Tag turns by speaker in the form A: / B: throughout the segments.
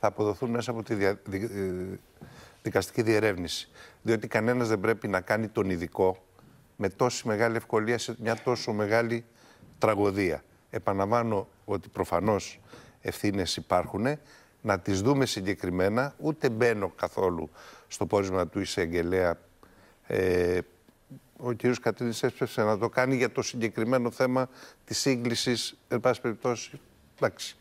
A: θα αποδοθούν μέσα από τη ε, δικαστική διερεύνηση. Διότι κανένας δεν πρέπει να κάνει τον ειδικό με τόση μεγάλη ευκολία σε μια τόσο μεγάλη τραγωδία. Επαναλαμβάνω ότι προφανώς ευθύνες υπάρχουν, να τις δούμε συγκεκριμένα, ούτε μπαίνω καθόλου στο πόρισμα του εισαγγελέα. Ε, ο κ. Κατρίνης έσπευσε να το κάνει για το συγκεκριμένο θέμα της σύγκλησης, εν πάση περιπτώσει, εντάξει,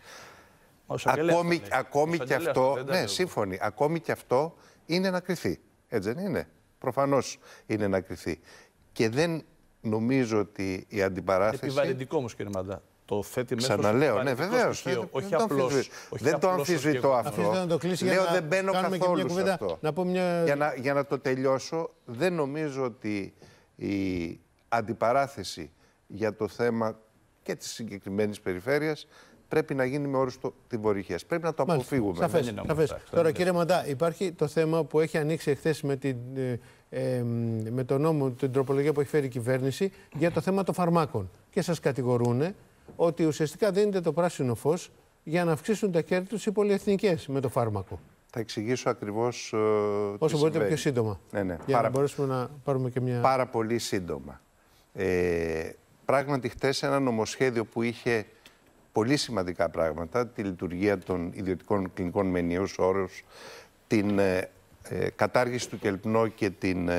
A: ακόμη και, ακόμη και αυτό, ναι, σύμφωνοι, ακόμη και αυτό είναι να κρυθεί. Έτσι δεν είναι. Προφανώς είναι να κρυθεί. Και δεν νομίζω ότι η αντιπαράθεση... Επιβαρυντικό όμως κύριε Μαντά. Το θέτει μέσα Ξαναλέω, ναι, βεβαίω. Όχι απλώ. Δεν το αμφισβητώ αυτό. Να το κλείσει Λέω, δεν μπαίνω καθόλου σε αυτό. Να πω μια... για, να, για να το τελειώσω, δεν νομίζω ότι η αντιπαράθεση για το θέμα και της συγκεκριμένης περιφέρειας πρέπει να γίνει με όρους τη βορυχία. Πρέπει να το αποφύγουμε. Σαφές. Τώρα, Τώρα,
B: κύριε Μαντά, υπάρχει το θέμα που έχει ανοίξει εχθές με, το ε, ε, με τον νόμο, την τροπολογία που έχει φέρει η κυβέρνηση για το θέμα των φαρμάκων. Και σας κατηγορούν ότι ουσιαστικά δίνεται το πράσινο φως για να αυξήσουν τα κέρδη τους οι πολυεθνικές με το φάρμακο.
A: Θα εξηγήσω ακριβώς. Ε, Όσο μπορείτε συμβαίνει. πιο σύντομα. Ναι, ναι. Για να
B: μπορέσουμε να πάρουμε και μια. Πάρα
A: πολύ σύντομα. Ε, πράγματι, χθες ένα νομοσχέδιο που είχε πολύ σημαντικά πράγματα, τη λειτουργία των ιδιωτικών κλινικών με ενιαίους όρους, την ε, ε, κατάργηση του κελπνό και την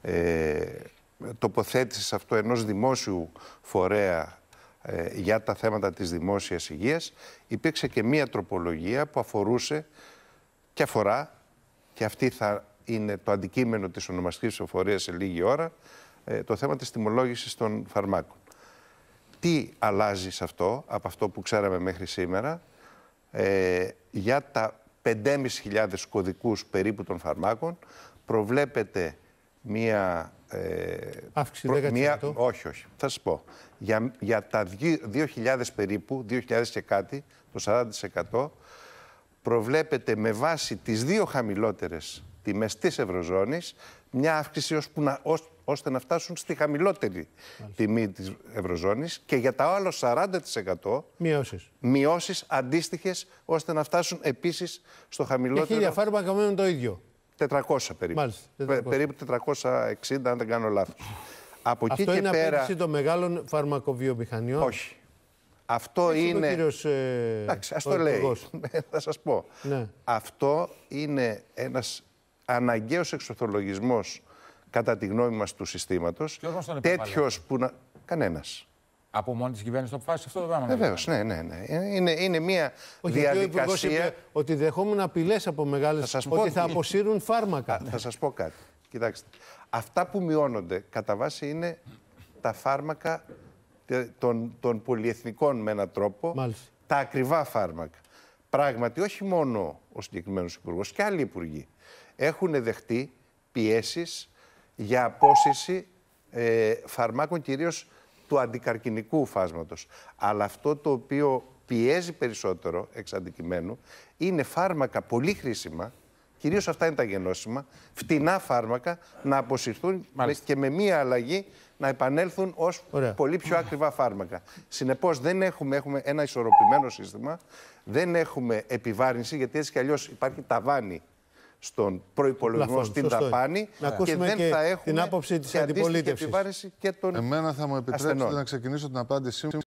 A: ε, τοποθέτηση σε αυτό ενός δημόσιου φορέα για τα θέματα της δημόσιας υγείας, υπήρξε και μία τροπολογία που αφορούσε και αφορά, και αυτή θα είναι το αντικείμενο της ονομαστικής ψηφοφορίας σε λίγη ώρα, το θέμα της τιμολόγησης των φαρμάκων τι αλλάζει σε αυτό, από αυτό που ξέραμε μέχρι σήμερα, ε, για τα 5.500 κωδικούς περίπου των φαρμάκων προβλέπεται μία... Ε, Αύξηση προ, Μία, όχι, όχι. Θα σας πω. Για, για τα 2.000 περίπου, 2.000 και κάτι, το 40% προβλέπεται με βάση τις δύο χαμηλότερες τιμές της Ευρωζώνης, μια αύξηση ώστε να φτάσουν στη χαμηλότερη τιμή της Ευρωζώνης και για τα άλλο 40% μειώσεις, μειώσεις αντίστοιχες ώστε να φτάσουν επίσης στο χαμηλότερο... Και χίλια φάρμακα μένουν το ίδιο. 400 περίπου. Μάλιστα, Περίπου 460 αν δεν κάνω λάθος. Από Αυτό εκεί είναι πέρα... απέτηση
B: των μεγάλων
A: φαρμακοβιομηχανιών. Όχι. Αυτό Έχει είναι. Ο κύριος,
B: ε... Εντάξει, ας το λέει. Θα σας πω. Ναι.
A: Αυτό είναι ένας αναγκαίος εξορθολογισμός κατά τη γνώμη μας του συστήματος. Τέτοιος που να... Κανένας. Από μόνη της κυβέρνησης το αποφάσισε αυτό το πράγμα. Βεβαίως, ναι, ναι, ναι. Είναι, είναι μια Όχι, διαδικασία. Είπε
B: ότι δεχόμουν απειλές από μεγάλες ότι πω... θα
A: αποσύρουν φάρμακα. θα σας πω κάτι. Κοιτάξτε. Αυτά που μειώνονται κατά βάση είναι τα φάρμακα των, των πολυεθνικών με έναν τρόπο. Τα ακριβά φάρμακα. Πράγματι, όχι μόνο ο συγκεκριμένος υπουργός και άλλοι υπουργοί έχουν δεχτεί πιέσεις για απόσυση ε, φαρμάκων κυρίως του αντικαρκινικού φάσματος. Αλλά αυτό το οποίο πιέζει περισσότερο εξ αντικειμένου είναι φάρμακα πολύ χρήσιμα, κυρίως αυτά είναι τα γενώσιμα, φτηνά φάρμακα να αποσυρθούν και με μία αλλαγή να επανέλθουν ως πολύ πιο ακριβά φάρμακα. Συνεπώς δεν έχουμε, έχουμε ένα ισορροπημένο σύστημα, δεν έχουμε επιβάρυνση γιατί έτσι κι αλλιώς υπάρχει ταβάνι στον προπολογισμό, Λαφών, στην δαπάνη και δεν και θα έχουμε την άποψη της αντιπολίτευσης. Και, και των Εμένα θα μου επιτρέψετε να ξεκινήσω την απάντησή μου